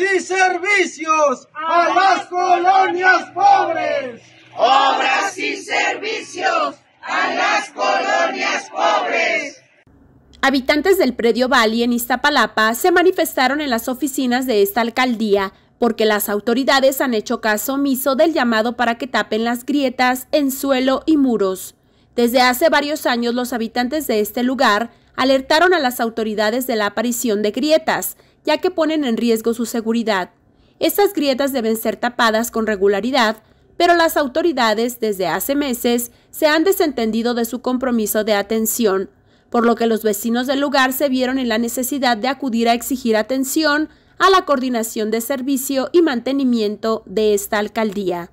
y servicios a las colonias pobres. Obras y servicios a las colonias pobres. Habitantes del predio Bali en Iztapalapa se manifestaron en las oficinas de esta alcaldía porque las autoridades han hecho caso omiso del llamado para que tapen las grietas en suelo y muros. Desde hace varios años los habitantes de este lugar alertaron a las autoridades de la aparición de grietas, ya que ponen en riesgo su seguridad. Estas grietas deben ser tapadas con regularidad, pero las autoridades desde hace meses se han desentendido de su compromiso de atención, por lo que los vecinos del lugar se vieron en la necesidad de acudir a exigir atención a la coordinación de servicio y mantenimiento de esta alcaldía.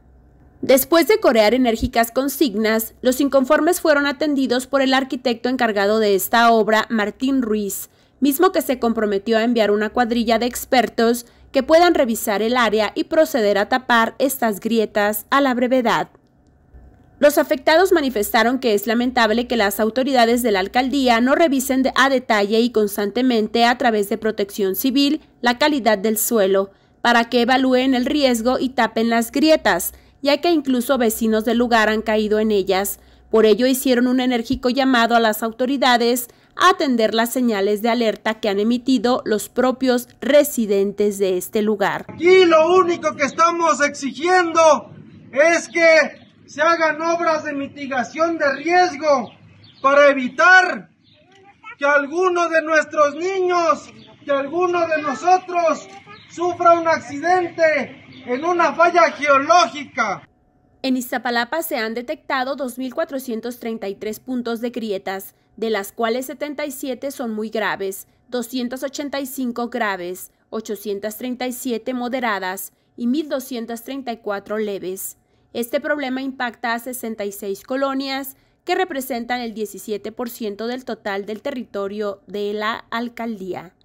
Después de corear enérgicas consignas, los inconformes fueron atendidos por el arquitecto encargado de esta obra, Martín Ruiz, mismo que se comprometió a enviar una cuadrilla de expertos que puedan revisar el área y proceder a tapar estas grietas a la brevedad. Los afectados manifestaron que es lamentable que las autoridades de la alcaldía no revisen a detalle y constantemente a través de protección civil la calidad del suelo, para que evalúen el riesgo y tapen las grietas, ya que incluso vecinos del lugar han caído en ellas. Por ello hicieron un enérgico llamado a las autoridades atender las señales de alerta que han emitido los propios residentes de este lugar. Y lo único que estamos exigiendo es que se hagan obras de mitigación de riesgo para evitar que alguno de nuestros niños, que alguno de nosotros sufra un accidente en una falla geológica. En Iztapalapa se han detectado 2.433 puntos de grietas, de las cuales 77 son muy graves, 285 graves, 837 moderadas y 1.234 leves. Este problema impacta a 66 colonias que representan el 17% del total del territorio de la alcaldía.